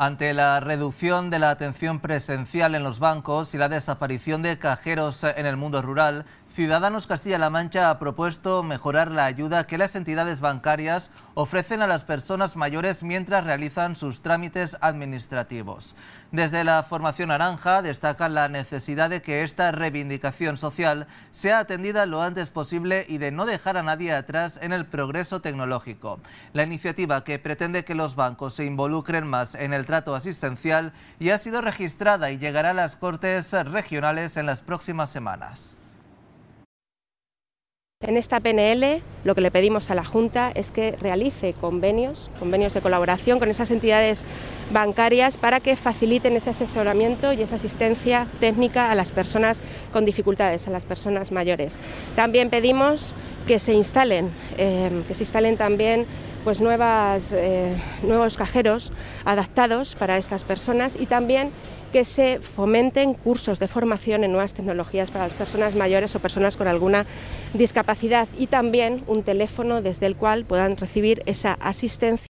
Ante la reducción de la atención presencial en los bancos y la desaparición de cajeros en el mundo rural, Ciudadanos Castilla-La Mancha ha propuesto mejorar la ayuda que las entidades bancarias ofrecen a las personas mayores mientras realizan sus trámites administrativos. Desde la Formación Naranja destacan la necesidad de que esta reivindicación social sea atendida lo antes posible y de no dejar a nadie atrás en el progreso tecnológico. La iniciativa que pretende que los bancos se involucren más en el trato asistencial y ha sido registrada y llegará a las Cortes Regionales en las próximas semanas. En esta PNL lo que le pedimos a la Junta es que realice convenios, convenios de colaboración con esas entidades bancarias para que faciliten ese asesoramiento y esa asistencia técnica a las personas con dificultades, a las personas mayores. También pedimos que se instalen, eh, que se instalen también pues eh, nuevos cajeros adaptados para estas personas y también que se fomenten cursos de formación en nuevas tecnologías para las personas mayores o personas con alguna discapacidad y también un teléfono desde el cual puedan recibir esa asistencia.